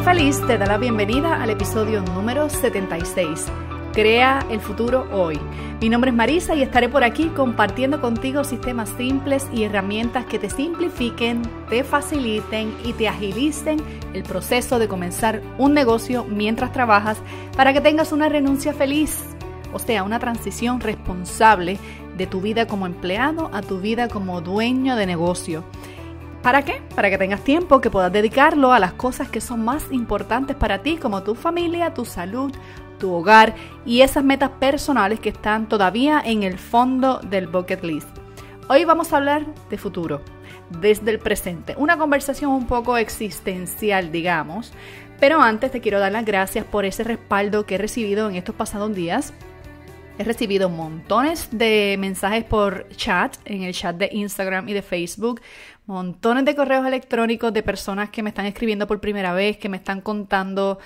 Feliz te da la bienvenida al episodio número 76. Crea el futuro hoy. Mi nombre es Marisa y estaré por aquí compartiendo contigo sistemas simples y herramientas que te simplifiquen, te faciliten y te agilicen el proceso de comenzar un negocio mientras trabajas para que tengas una renuncia feliz, o sea, una transición responsable de tu vida como empleado a tu vida como dueño de negocio. ¿Para qué? Para que tengas tiempo que puedas dedicarlo a las cosas que son más importantes para ti, como tu familia, tu salud, tu hogar y esas metas personales que están todavía en el fondo del bucket list. Hoy vamos a hablar de futuro, desde el presente, una conversación un poco existencial, digamos, pero antes te quiero dar las gracias por ese respaldo que he recibido en estos pasados días He recibido montones de mensajes por chat, en el chat de Instagram y de Facebook, montones de correos electrónicos de personas que me están escribiendo por primera vez, que me están contando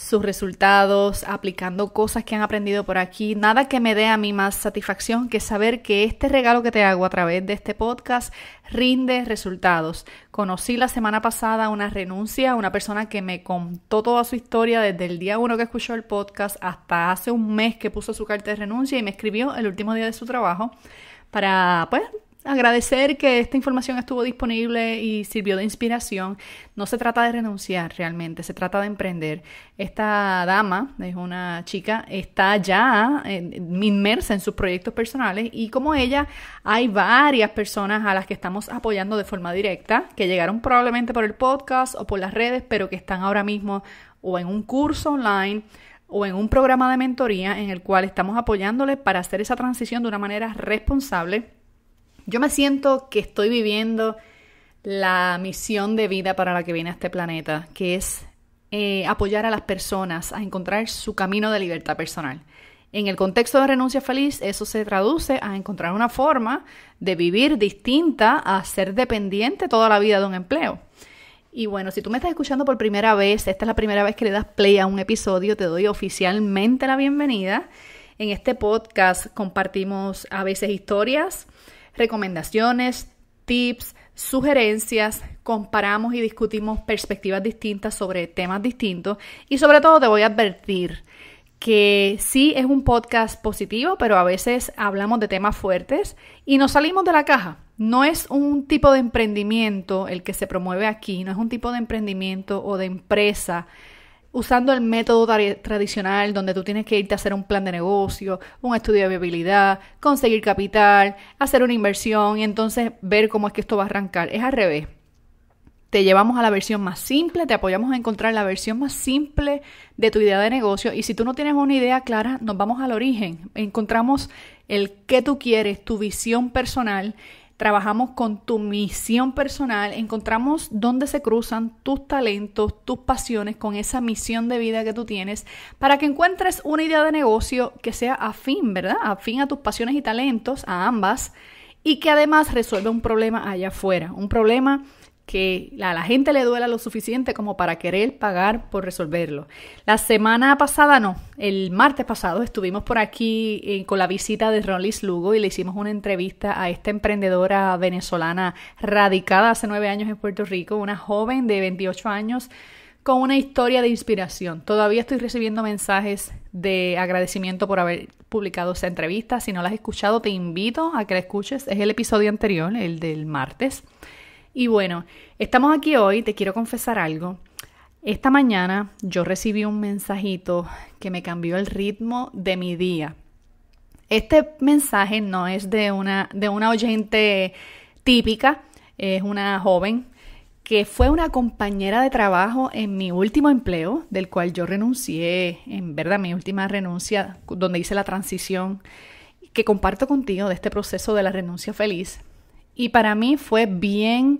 sus resultados, aplicando cosas que han aprendido por aquí. Nada que me dé a mí más satisfacción que saber que este regalo que te hago a través de este podcast rinde resultados. Conocí la semana pasada una renuncia, una persona que me contó toda su historia desde el día uno que escuchó el podcast hasta hace un mes que puso su carta de renuncia y me escribió el último día de su trabajo para, pues, agradecer que esta información estuvo disponible y sirvió de inspiración. No se trata de renunciar realmente, se trata de emprender. Esta dama, es una chica, está ya eh, inmersa en sus proyectos personales y como ella hay varias personas a las que estamos apoyando de forma directa, que llegaron probablemente por el podcast o por las redes, pero que están ahora mismo o en un curso online o en un programa de mentoría en el cual estamos apoyándoles para hacer esa transición de una manera responsable yo me siento que estoy viviendo la misión de vida para la que viene a este planeta, que es eh, apoyar a las personas a encontrar su camino de libertad personal. En el contexto de renuncia feliz, eso se traduce a encontrar una forma de vivir distinta a ser dependiente toda la vida de un empleo. Y bueno, si tú me estás escuchando por primera vez, esta es la primera vez que le das play a un episodio, te doy oficialmente la bienvenida. En este podcast compartimos a veces historias, recomendaciones, tips, sugerencias, comparamos y discutimos perspectivas distintas sobre temas distintos y sobre todo te voy a advertir que sí es un podcast positivo, pero a veces hablamos de temas fuertes y nos salimos de la caja. No es un tipo de emprendimiento el que se promueve aquí, no es un tipo de emprendimiento o de empresa usando el método tradicional donde tú tienes que irte a hacer un plan de negocio, un estudio de viabilidad, conseguir capital, hacer una inversión y entonces ver cómo es que esto va a arrancar. Es al revés. Te llevamos a la versión más simple, te apoyamos a encontrar la versión más simple de tu idea de negocio y si tú no tienes una idea clara, nos vamos al origen. Encontramos el que tú quieres, tu visión personal trabajamos con tu misión personal, encontramos dónde se cruzan tus talentos, tus pasiones con esa misión de vida que tú tienes para que encuentres una idea de negocio que sea afín, ¿verdad? Afín a tus pasiones y talentos, a ambas, y que además resuelva un problema allá afuera, un problema que a la gente le duela lo suficiente como para querer pagar por resolverlo. La semana pasada, no, el martes pasado estuvimos por aquí eh, con la visita de Ronlis Lugo y le hicimos una entrevista a esta emprendedora venezolana radicada hace nueve años en Puerto Rico, una joven de 28 años con una historia de inspiración. Todavía estoy recibiendo mensajes de agradecimiento por haber publicado esa entrevista. Si no la has escuchado, te invito a que la escuches. Es el episodio anterior, el del martes. Y bueno, estamos aquí hoy, te quiero confesar algo. Esta mañana yo recibí un mensajito que me cambió el ritmo de mi día. Este mensaje no es de una, de una oyente típica, es una joven que fue una compañera de trabajo en mi último empleo, del cual yo renuncié, en verdad, mi última renuncia, donde hice la transición, que comparto contigo de este proceso de la renuncia feliz. Y para mí fue bien,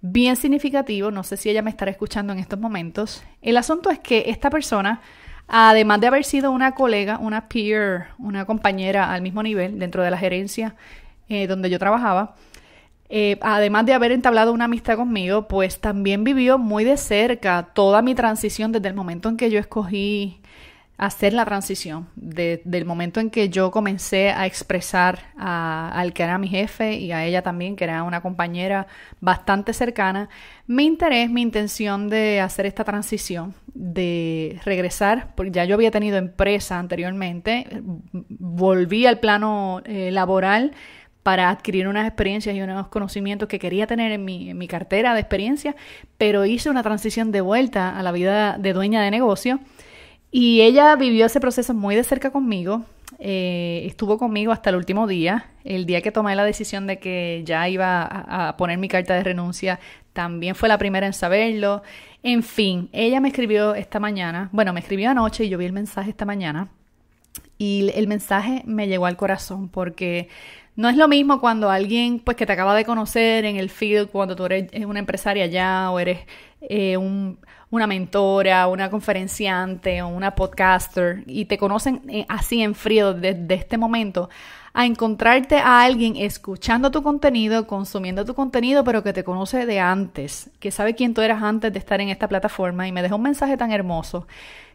bien significativo, no sé si ella me estará escuchando en estos momentos. El asunto es que esta persona, además de haber sido una colega, una peer, una compañera al mismo nivel dentro de la gerencia eh, donde yo trabajaba, eh, además de haber entablado una amistad conmigo, pues también vivió muy de cerca toda mi transición desde el momento en que yo escogí hacer la transición del momento en que yo comencé a expresar al que era mi jefe y a ella también, que era una compañera bastante cercana, mi interés, mi intención de hacer esta transición, de regresar, porque ya yo había tenido empresa anteriormente, volví al plano eh, laboral para adquirir unas experiencias y unos conocimientos que quería tener en mi, en mi cartera de experiencia, pero hice una transición de vuelta a la vida de dueña de negocio y ella vivió ese proceso muy de cerca conmigo. Eh, estuvo conmigo hasta el último día. El día que tomé la decisión de que ya iba a, poner mi carta de renuncia, también fue la primera en saberlo. En fin, ella me escribió esta mañana. Bueno, me escribió anoche y yo vi el mensaje esta mañana. Y el mensaje me llegó al corazón porque no es lo mismo cuando alguien pues que te acaba de conocer en el field, cuando tú eres eh, una empresaria ya o eres eh, una mentora, una conferenciante o una podcaster y te conocen eh, así en frío desde este momento, a encontrarte a alguien escuchando tu contenido, consumiendo tu contenido, pero que te conoce de antes, que sabe quién tú eras antes de estar en esta plataforma y me dejó un mensaje tan hermoso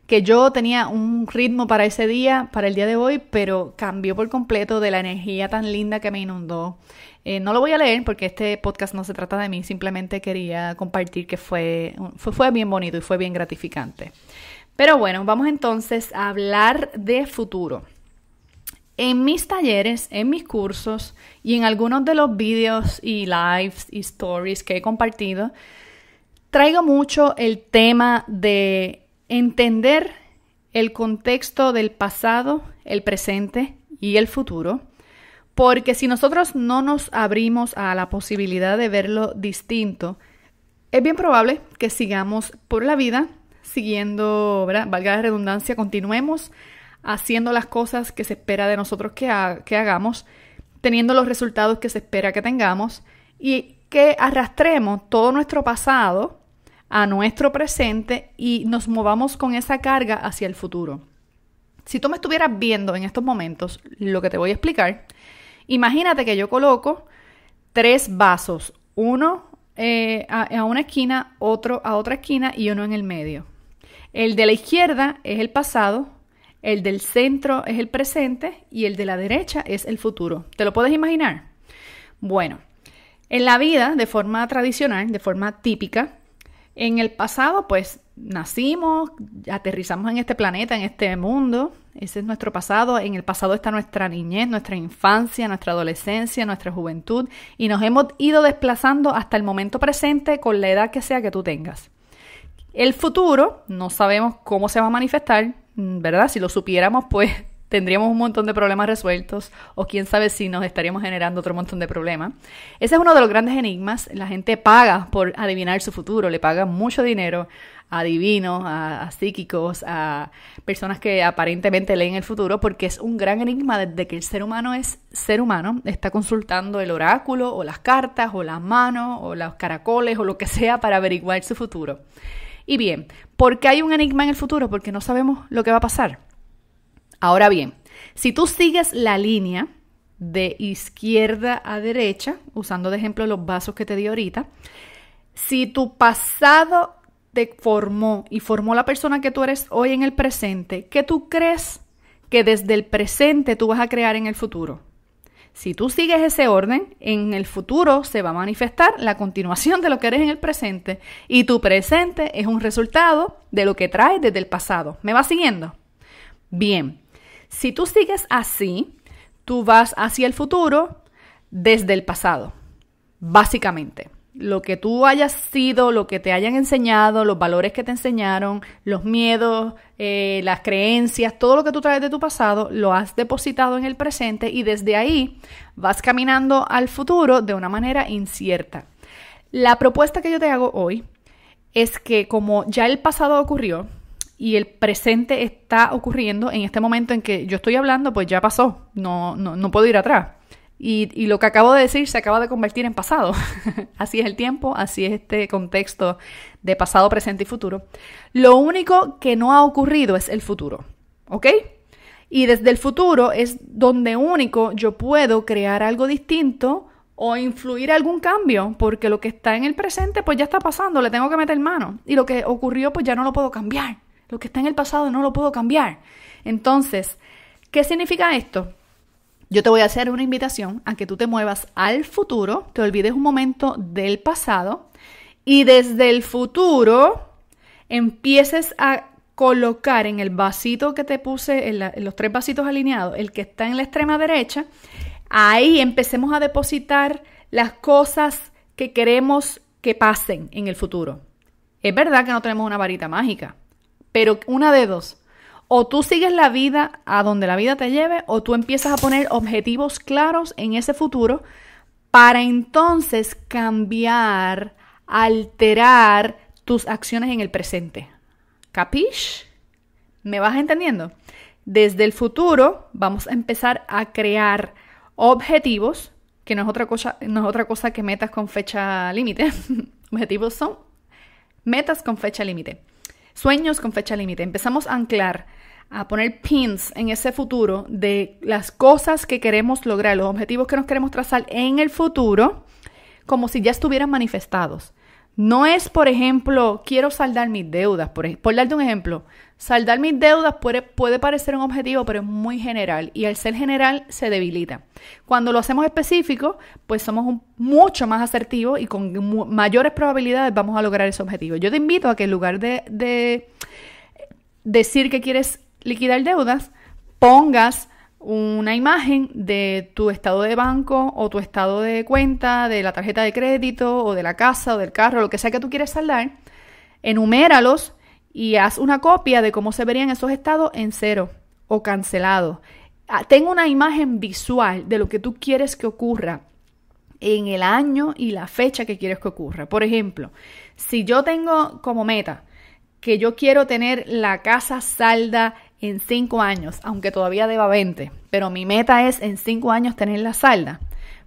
que yo tenía un ritmo para ese día, para el día de hoy, pero cambió por completo de la energía tan linda que me inundó. Eh, no lo voy a leer porque este podcast no se trata de mí, simplemente quería compartir que fue, fue, bien bonito y fue bien gratificante. Pero bueno, vamos entonces a hablar de futuro. En mis talleres, en mis cursos y en algunos de los videos y lives y stories que he compartido, traigo mucho el tema de entender el contexto del pasado, el presente y el futuro, porque si nosotros no nos abrimos a la posibilidad de verlo distinto, es bien probable que sigamos por la vida siguiendo, ¿verdad? valga la redundancia, continuemos haciendo las cosas que se espera de nosotros que, que hagamos, teniendo los resultados que se espera que tengamos y que arrastremos todo nuestro pasado a nuestro presente y nos movamos con esa carga hacia el futuro. Si tú me estuvieras viendo en estos momentos lo que te voy a explicar, imagínate que yo coloco tres vasos, uno eh, a una esquina, otro a otra esquina y uno en el medio. El de la izquierda es el pasado, el del centro es el presente y el de la derecha es el futuro. ¿Te lo puedes imaginar? Bueno, en la vida, de forma tradicional, de forma típica, en el pasado, pues nacimos, aterrizamos en este planeta, en este mundo. Ese es nuestro pasado. En el pasado está nuestra niñez, nuestra infancia, nuestra adolescencia, nuestra juventud. Y nos hemos ido desplazando hasta el momento presente con la edad que sea que tú tengas. El futuro, no sabemos cómo se va a manifestar, ¿verdad? Si lo supiéramos, pues tendríamos un montón de problemas resueltos o quién sabe si nos estaríamos generando otro montón de problemas. Ese es uno de los grandes enigmas. La gente paga por adivinar su futuro, le pagan mucho dinero a divinos, a, psíquicos, a personas que aparentemente leen el futuro, porque es un gran enigma desde que el ser humano es ser humano, está consultando el oráculo o las cartas o las manos o los caracoles o lo que sea para averiguar su futuro. Y bien, ¿por qué hay un enigma en el futuro? Porque no sabemos lo que va a pasar. Ahora bien, si tú sigues la línea de izquierda a derecha, usando de ejemplo los vasos que te di ahorita, si tu pasado te formó y formó la persona que tú eres hoy en el presente, ¿qué tú crees que desde el presente tú vas a crear en el futuro? Si tú sigues ese orden, en el futuro se va a manifestar la continuación de lo que eres en el presente y tu presente es un resultado de lo que traes desde el pasado. ¿Me vas siguiendo? Bien, si tú sigues así, tú vas hacia el futuro desde el pasado, básicamente. Lo que tú hayas sido, lo que te hayan enseñado, los valores que te enseñaron, los miedos, eh, las creencias, todo lo que tú traes de tu pasado, lo has depositado en el presente y desde ahí vas caminando al futuro de una manera incierta. La propuesta que yo te hago hoy es que como ya el pasado ocurrió, y el presente está ocurriendo en este momento en que yo estoy hablando, pues ya pasó, no, no, no puedo ir atrás. Y, y, lo que acabo de decir se acaba de convertir en pasado. así es el tiempo, así es este contexto de pasado, presente y futuro. Lo único que no ha ocurrido es el futuro, ¿ok? Y desde el futuro es donde único yo puedo crear algo distinto o influir algún cambio, porque lo que está en el presente pues ya está pasando, le tengo que meter mano. Y lo que ocurrió pues ya no lo puedo cambiar. Lo que está en el pasado no lo puedo cambiar. Entonces, ¿qué significa esto? Yo te voy a hacer una invitación a que tú te muevas al futuro, te olvides un momento del pasado y desde el futuro empieces a colocar en el vasito que te puse, en, en los tres vasitos alineados, el que está en la extrema derecha, ahí empecemos a depositar las cosas que queremos que pasen en el futuro. Es verdad que no tenemos una varita mágica, pero una de dos. O tú sigues la vida a donde la vida te lleve, o tú empiezas a poner objetivos claros en ese futuro para entonces cambiar, alterar tus acciones en el presente. ¿Capish? ¿Me vas entendiendo? Desde el futuro vamos a empezar a crear objetivos, que no es otra cosa, no es otra cosa que metas con fecha límite. objetivos son metas con fecha límite. Sueños con fecha límite. Empezamos a anclar, a poner pins en ese futuro de las cosas que queremos lograr, los objetivos que nos queremos trazar en el futuro, como si ya estuvieran manifestados. No es, por ejemplo, quiero saldar mis deudas. Por, e, darte un ejemplo, saldar mis deudas puede, parecer un objetivo, pero es muy general y al ser general se debilita. Cuando lo hacemos específico, pues somos mucho más asertivos y con mayores probabilidades vamos a lograr ese objetivo. Yo te invito a que en lugar de decir que quieres liquidar deudas, pongas una imagen de tu estado de banco o tu estado de cuenta, de la tarjeta de crédito o de la casa o del carro, lo que sea que tú quieres saldar, enuméralos y haz una copia de cómo se verían esos estados en cero o cancelado. Ah, tengo una imagen visual de lo que tú quieres que ocurra en el año y la fecha que quieres que ocurra. Por ejemplo, si yo tengo como meta que yo quiero tener la casa salda en 5 años, aunque todavía deba 20, pero mi meta es en 5 años tener la salda,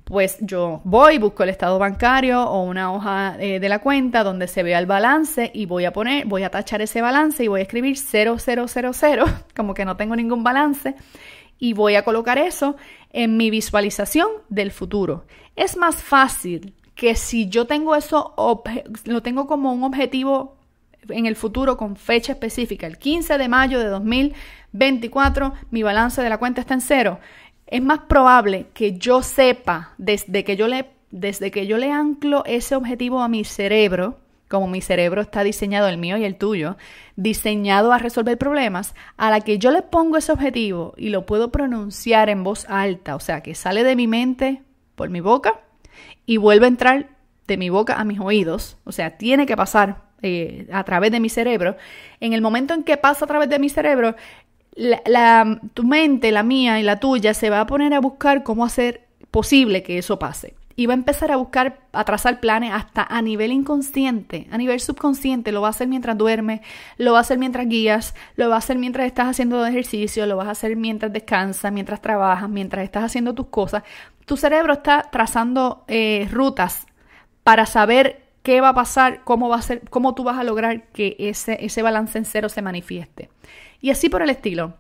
pues yo voy, busco el estado bancario o una hoja eh, de la cuenta donde se vea el balance y voy a poner, voy a tachar ese balance y voy a escribir 0000, como que no tengo ningún balance, y voy a colocar eso en mi visualización del futuro. Es más fácil que si yo tengo eso, lo tengo como un objetivo en el futuro con fecha específica, el 15 de mayo de 2024, mi balance de la cuenta está en cero. Es más probable que yo sepa desde que yo le, desde que yo le anclo ese objetivo a mi cerebro, como mi cerebro está diseñado, el mío y el tuyo, diseñado a resolver problemas, a la que yo le pongo ese objetivo y lo puedo pronunciar en voz alta, o sea, que sale de mi mente por mi boca y vuelve a entrar de mi boca a mis oídos, o sea, tiene que pasar eh, a través de mi cerebro, en el momento en que pasa a través de mi cerebro, tu mente, la mía y la tuya, se va a poner a buscar cómo hacer posible que eso pase. Y va a empezar a buscar, a trazar planes hasta a nivel inconsciente, a nivel subconsciente. Lo va a hacer mientras duermes, lo va a hacer mientras guías, lo va a hacer mientras estás haciendo ejercicio, lo vas a hacer mientras descansas, mientras trabajas, mientras estás haciendo tus cosas. Tu cerebro está trazando eh, rutas para saber qué va a pasar, cómo va a ser, cómo tú vas a lograr que ese, ese balance en cero se manifieste. Y así por el estilo.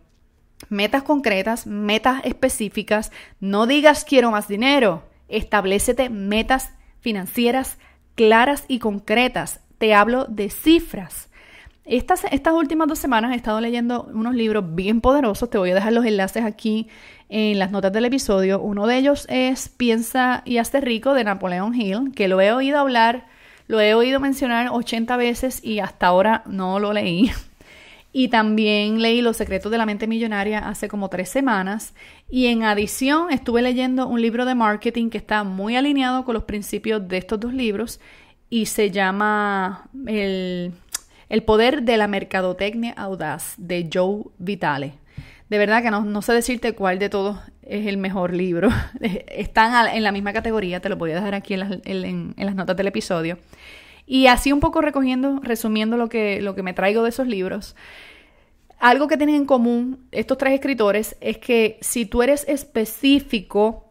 Metas concretas, metas específicas, no digas quiero más dinero, establecete metas financieras claras y concretas. Te hablo de cifras. Estas, estas últimas dos semanas he estado leyendo unos libros bien poderosos, te voy a dejar los enlaces aquí en las notas del episodio. Uno de ellos es Piensa y hazte rico de Napoleón Hill, que lo he oído hablar lo he oído mencionar 80 veces y hasta ahora no lo leí. Y también leí Los secretos de la mente millonaria hace como tres semanas. Y en adición estuve leyendo un libro de marketing que está muy alineado con los principios de estos dos libros y se llama El, poder de la mercadotecnia audaz de Joe Vitale. De verdad que no, sé decirte cuál de todos es el mejor libro. Están en la misma categoría, te lo voy a dejar aquí en las notas del episodio. Y así un poco recogiendo, resumiendo lo que, lo que me traigo de esos libros. Algo que tienen en común estos tres escritores es que si tú eres específico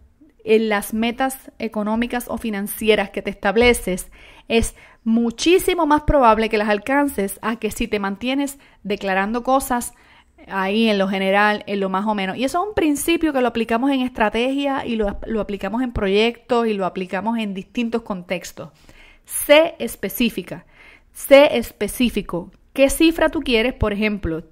en las metas económicas o financieras que te estableces, es muchísimo más probable que las alcances a que si te mantienes declarando cosas ahí en lo general, en lo más o menos. Y eso es un principio que lo aplicamos en estrategia y lo, lo aplicamos en proyectos y lo aplicamos en distintos contextos. Sé específica, sé específico. ¿Qué cifra tú quieres? Por ejemplo,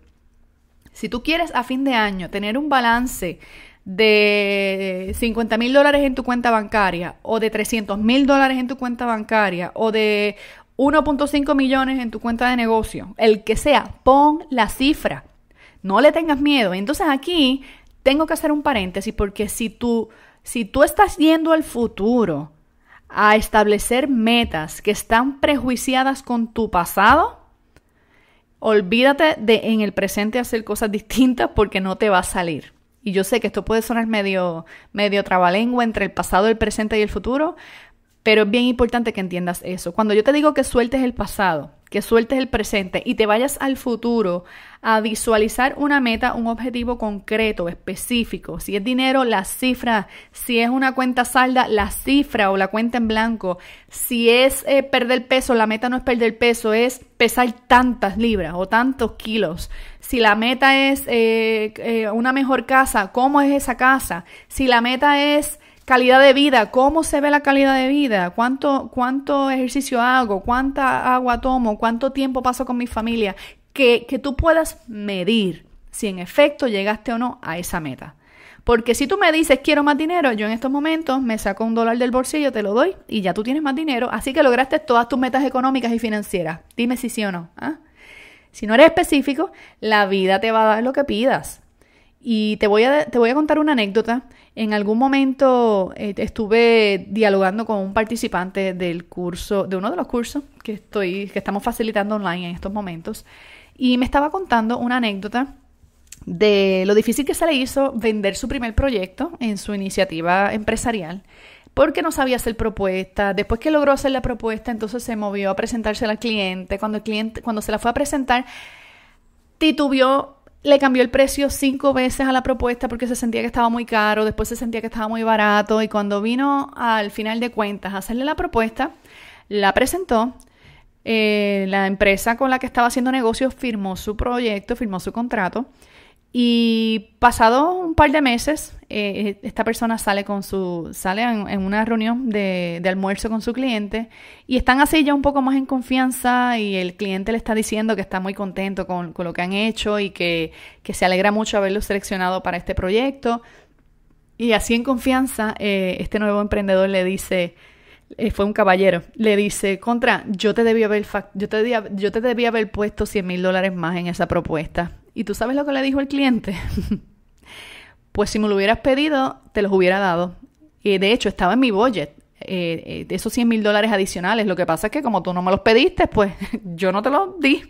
si tú quieres a fin de año tener un balance de 50 mil dólares en tu cuenta bancaria o de 300 mil dólares en tu cuenta bancaria o de 1.5 millones en tu cuenta de negocio, el que sea, pon la cifra. No le tengas miedo. Entonces aquí tengo que hacer un paréntesis porque si tú, si tú estás yendo al futuro a establecer metas que están prejuiciadas con tu pasado, olvídate de en el presente hacer cosas distintas porque no te va a salir. Y yo sé que esto puede sonar medio, medio trabalengua entre el pasado, el presente y el futuro, pero es bien importante que entiendas eso. Cuando yo te digo que sueltes el pasado, que sueltes el presente y te vayas al futuro a visualizar una meta, un objetivo concreto, específico. Si es dinero, la cifra. Si es una cuenta salda, la cifra o la cuenta en blanco. Si es eh, perder peso, la meta no es perder peso, es pesar tantas libras o tantos kilos. Si la meta es eh, eh, una mejor casa, ¿cómo es esa casa? Si la meta es Calidad de vida, ¿cómo se ve la calidad de vida? ¿Cuánto, ¿Cuánto ejercicio hago? ¿Cuánta agua tomo? ¿Cuánto tiempo paso con mi familia? Que, que tú puedas medir si en efecto llegaste o no a esa meta. Porque si tú me dices quiero más dinero, yo en estos momentos me saco un dólar del bolsillo, te lo doy y ya tú tienes más dinero. Así que lograste todas tus metas económicas y financieras. Dime si sí o no. ¿ah? Si no eres específico, la vida te va a dar lo que pidas. Y te voy a, te voy a contar una anécdota. En algún momento eh, estuve dialogando con un participante del curso, de uno de los cursos que, estoy, que estamos facilitando online en estos momentos, y me estaba contando una anécdota de lo difícil que se le hizo vender su primer proyecto en su iniciativa empresarial, porque no sabía hacer propuesta. Después que logró hacer la propuesta, entonces se movió a presentársela al cliente. Cuando, cliente, cuando se la fue a presentar, titubió le cambió el precio cinco veces a la propuesta porque se sentía que estaba muy caro, después se sentía que estaba muy barato y cuando vino al final de cuentas a hacerle la propuesta, la presentó, eh, la empresa con la que estaba haciendo negocios firmó su proyecto, firmó su contrato y pasado un par de meses, eh, esta persona sale con su. sale en, una reunión de, de, almuerzo con su cliente y están así ya un poco más en confianza. Y el cliente le está diciendo que está muy contento con, lo que han hecho y que, se alegra mucho haberlo seleccionado para este proyecto. Y así en confianza, eh, este nuevo emprendedor le dice. Eh, fue un caballero, le dice, contra, yo te debía haber, yo te, yo te haber puesto 100 mil dólares más en esa propuesta ¿Y tú sabes lo que le dijo el cliente? pues si me lo hubieras pedido, te los hubiera dado. Y de hecho, estaba en mi budget. De eh, eh, esos 100 mil dólares adicionales. Lo que pasa es que como tú no me los pediste, pues yo no te los di.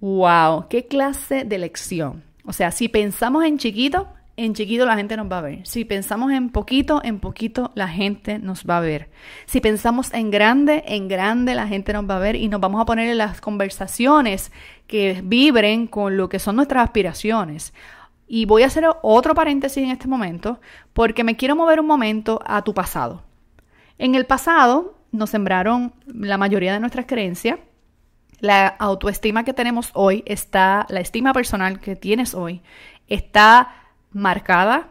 ¡Wow! ¡Qué clase de lección! O sea, si pensamos en chiquito, en chiquito la gente nos va a ver. Si pensamos en poquito, en poquito la gente nos va a ver. Si pensamos en grande, en grande la gente nos va a ver y nos vamos a poner en las conversaciones que vibren con lo que son nuestras aspiraciones. Y voy a hacer otro paréntesis en este momento porque me quiero mover un momento a tu pasado. En el pasado nos sembraron la mayoría de nuestras creencias. La autoestima que tenemos hoy está, la estima personal que tienes hoy está marcada,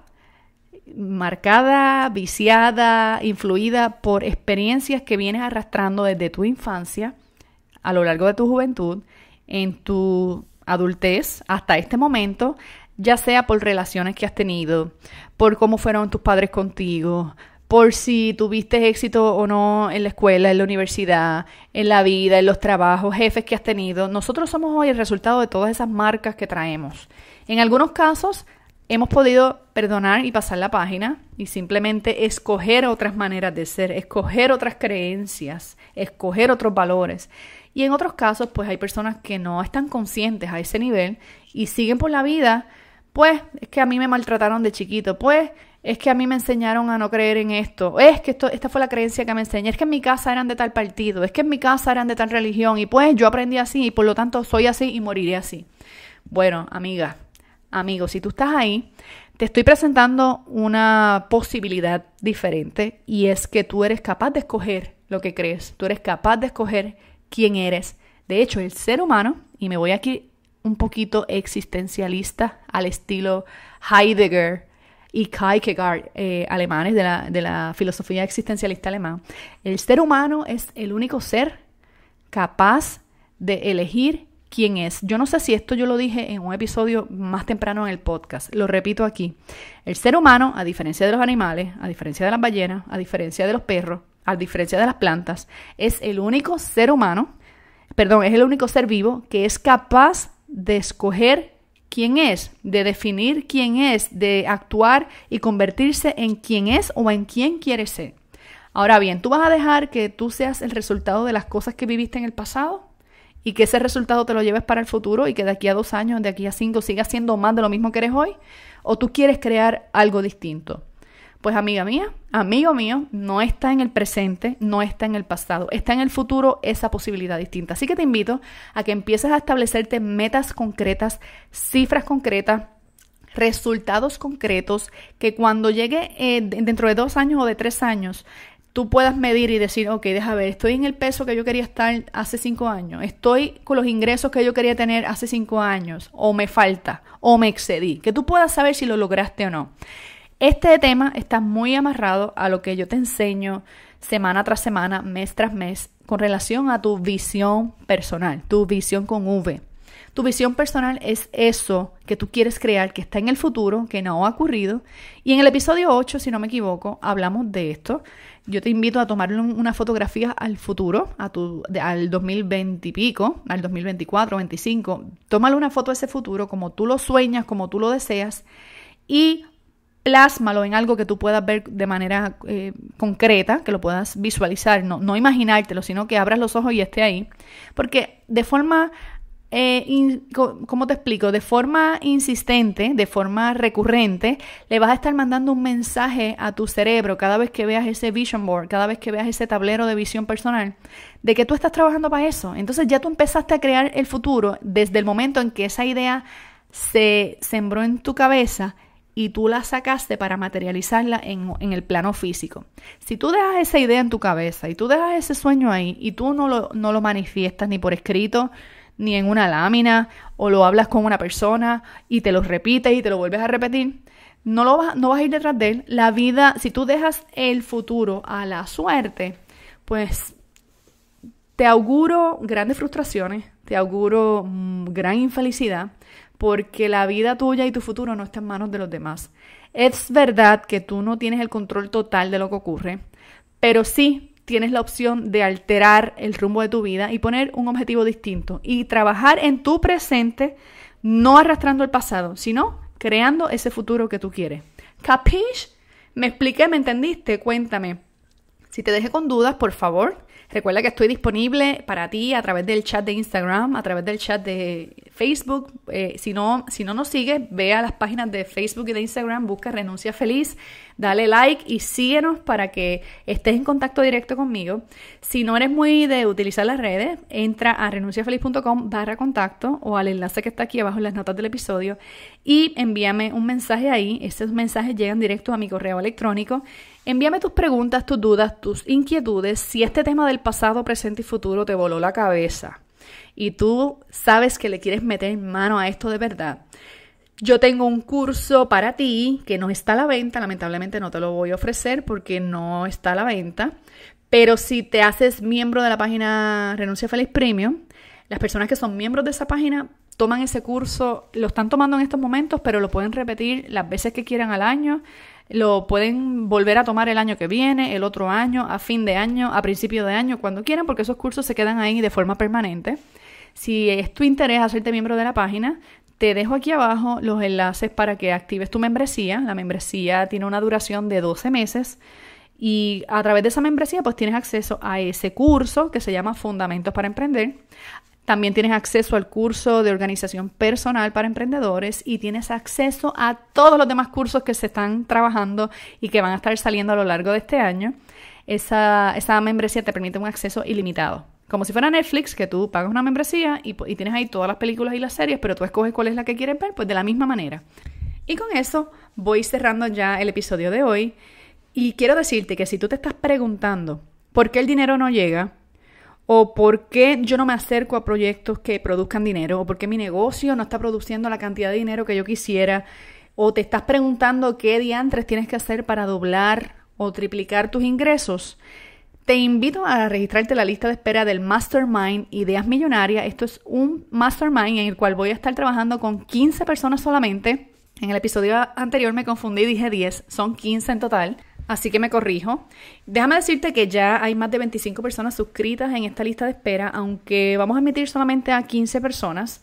marcada, viciada, influida por experiencias que vienes arrastrando desde tu infancia a lo largo de tu juventud en tu adultez hasta este momento, ya sea por relaciones que has tenido, por cómo fueron tus padres contigo, por si tuviste éxito o no en la escuela, en la universidad, en la vida, en los trabajos, jefes que has tenido. Nosotros somos hoy el resultado de todas esas marcas que traemos. En algunos casos hemos podido perdonar y pasar la página y simplemente escoger otras maneras de ser, escoger otras creencias, escoger otros valores. Y en otros casos, pues hay personas que no están conscientes a ese nivel y siguen por la vida, pues es que a mí me maltrataron de chiquito, pues es que a mí me enseñaron a no creer en esto, es que esto, esta fue la creencia que me enseñé, es que en mi casa eran de tal partido, es que en mi casa eran de tal religión y pues yo aprendí así y por lo tanto soy así y moriré así. Bueno, amiga, amigo, si tú estás ahí, te estoy presentando una posibilidad diferente y es que tú eres capaz de escoger lo que crees, tú eres capaz de escoger quién eres. De hecho, el ser humano, y me voy aquí un poquito existencialista al estilo Heidegger y Kierkegaard eh, alemanes de la, de la filosofía existencialista alemana, el ser humano es el único ser capaz de elegir quién es. Yo no sé si esto yo lo dije en un episodio más temprano en el podcast, lo repito aquí. El ser humano, a diferencia de los animales, a diferencia de las ballenas, a diferencia de los perros, a diferencia de las plantas, es el único ser humano, perdón, es el único ser vivo que es capaz de escoger quién es, de definir quién es, de actuar y convertirse en quién es o en quién quiere ser. Ahora bien, ¿tú vas a dejar que tú seas el resultado de las cosas que viviste en el pasado? Y que ese resultado te lo lleves para el futuro y que de aquí a dos años, de aquí a cinco, sigas siendo más de lo mismo que eres hoy? ¿O tú quieres crear algo distinto? Pues amiga mía, amigo mío, no está en el presente, no está en el pasado, está en el futuro esa posibilidad distinta. Así que te invito a que empieces a establecerte metas concretas, cifras concretas, resultados concretos, que cuando llegue eh, dentro de dos años o de tres años, tú puedas medir y decir, ok, deja ver, estoy en el peso que yo quería estar hace cinco años, estoy con los ingresos que yo quería tener hace cinco años, o me falta, o me excedí, que tú puedas saber si lo lograste o no. Este tema está muy amarrado a lo que yo te enseño semana tras semana, mes tras mes, con relación a tu visión personal, tu visión con V. Tu visión personal es eso que tú quieres crear, que está en el futuro, que no ha ocurrido. Y en el episodio 8, si no me equivoco, hablamos de esto. Yo te invito a tomar una fotografía al futuro, a tu, al 2020 y pico, al 2024, 2025. Tómale una foto de ese futuro como tú lo sueñas, como tú lo deseas. Y plásmalo en algo que tú puedas ver de manera eh, concreta, que lo puedas visualizar, no, imaginártelo, sino que abras los ojos y esté ahí. Porque de forma, eh, ¿cómo te explico? De forma insistente, de forma recurrente, le vas a estar mandando un mensaje a tu cerebro cada vez que veas ese vision board, cada vez que veas ese tablero de visión personal, de que tú estás trabajando para eso. Entonces ya tú empezaste a crear el futuro desde el momento en que esa idea se sembró en tu cabeza y tú la sacaste para materializarla en, el plano físico. Si tú dejas esa idea en tu cabeza y tú dejas ese sueño ahí y tú no lo, manifiestas ni por escrito, ni en una lámina, o lo hablas con una persona y te lo repites y te lo vuelves a repetir, no, lo vas, no vas a ir detrás de él. La vida, si tú dejas el futuro a la suerte, pues te auguro grandes frustraciones, te auguro mm, gran infelicidad porque la vida tuya y tu futuro no está en manos de los demás. Es verdad que tú no tienes el control total de lo que ocurre, pero sí tienes la opción de alterar el rumbo de tu vida y poner un objetivo distinto y trabajar en tu presente no arrastrando el pasado, sino creando ese futuro que tú quieres. ¿Capish? ¿Me expliqué? ¿Me entendiste? Cuéntame. Si te dejé con dudas, por favor, Recuerda que estoy disponible para ti a través del chat de Instagram, a través del chat de Facebook. Eh, si, no, si no nos sigues, ve a las páginas de Facebook y de Instagram, busca Renuncia Feliz, dale like y síguenos para que estés en contacto directo conmigo. Si no eres muy de utilizar las redes, entra a renunciafeliz.com barra contacto o al enlace que está aquí abajo en las notas del episodio y envíame un mensaje ahí. Estos mensajes llegan directo a mi correo electrónico Envíame tus preguntas, tus dudas, tus inquietudes, si este tema del pasado, presente y futuro te voló la cabeza y tú sabes que le quieres meter mano a esto de verdad. Yo tengo un curso para ti que no está a la venta, lamentablemente no te lo voy a ofrecer porque no está a la venta, pero si te haces miembro de la página Renuncia Feliz Premium, las personas que son miembros de esa página toman ese curso, lo están tomando en estos momentos, pero lo pueden repetir las veces que quieran al año, lo pueden volver a tomar el año que viene, el otro año, a fin de año, a principio de año, cuando quieran, porque esos cursos se quedan ahí de forma permanente. Si es tu interés hacerte miembro de la página, te dejo aquí abajo los enlaces para que actives tu membresía. La membresía tiene una duración de 12 meses y a través de esa membresía pues tienes acceso a ese curso que se llama Fundamentos para Emprender, también tienes acceso al curso de organización personal para emprendedores y tienes acceso a todos los demás cursos que se están trabajando y que van a estar saliendo a lo largo de este año. Esa, membresía te permite un acceso ilimitado. Como si fuera Netflix, que tú pagas una membresía y, y tienes ahí todas las películas y las series, pero tú escoges cuál es la que quieres ver, pues de la misma manera. Y con eso voy cerrando ya el episodio de hoy. Y quiero decirte que si tú te estás preguntando por qué el dinero no llega, o por qué yo no me acerco a proyectos que produzcan dinero, o por qué mi negocio no está produciendo la cantidad de dinero que yo quisiera, o te estás preguntando qué diantres tienes que hacer para doblar o triplicar tus ingresos. Te invito a registrarte la lista de espera del Mastermind Ideas Millonarias. Esto es un Mastermind en el cual voy a estar trabajando con 15 personas solamente. En el episodio anterior me confundí y dije 10, son 15 en total. Así que me corrijo. Déjame decirte que ya hay más de 25 personas suscritas en esta lista de espera, aunque vamos a admitir solamente a 15 personas.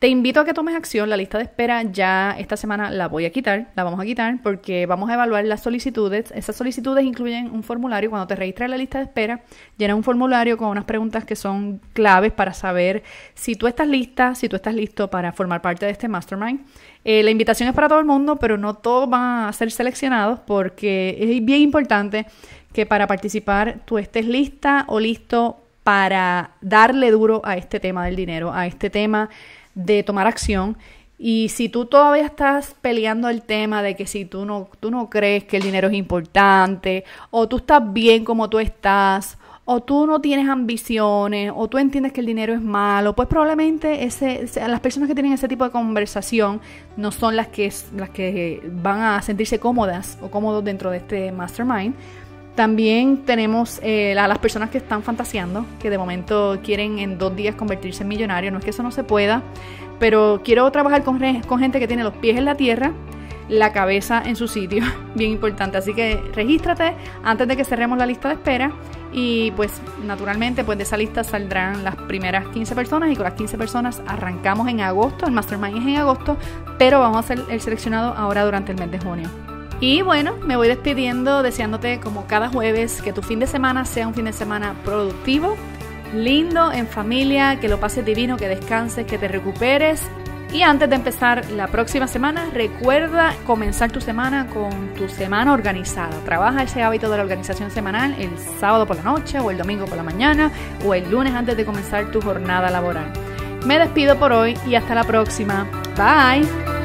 Te invito a que tomes acción. La lista de espera ya esta semana la voy a quitar, la vamos a quitar porque vamos a evaluar las solicitudes. Esas solicitudes incluyen un formulario. Cuando te registras en la lista de espera, llena un formulario con unas preguntas que son claves para saber si tú estás lista, si tú estás listo para formar parte de este mastermind. Eh, la invitación es para todo el mundo, pero no todos van a ser seleccionados porque es bien importante que para participar tú estés lista o listo para darle duro a este tema del dinero, a este tema de tomar acción. Y si tú todavía estás peleando el tema de que si tú no, tú no crees que el dinero es importante, o tú estás bien como tú estás, o tú no tienes ambiciones, o tú entiendes que el dinero es malo, pues probablemente ese, las personas que tienen ese tipo de conversación no son las que, las que van a sentirse cómodas o cómodos dentro de este mastermind también tenemos eh, a las personas que están fantaseando, que de momento quieren en dos días convertirse en millonarios. No es que eso no se pueda, pero quiero trabajar con, gente que tiene los pies en la tierra, la cabeza en su sitio, bien importante. Así que regístrate antes de que cerremos la lista de espera y pues naturalmente pues de esa lista saldrán las primeras 15 personas y con las 15 personas arrancamos en agosto, el mastermind es en agosto, pero vamos a hacer el seleccionado ahora durante el mes de junio. Y bueno, me voy despidiendo deseándote como cada jueves que tu fin de semana sea un fin de semana productivo, lindo, en familia, que lo pases divino, que descanses, que te recuperes. Y antes de empezar la próxima semana, recuerda comenzar tu semana con tu semana organizada. Trabaja ese hábito de la organización semanal el sábado por la noche o el domingo por la mañana o el lunes antes de comenzar tu jornada laboral. Me despido por hoy y hasta la próxima. Bye.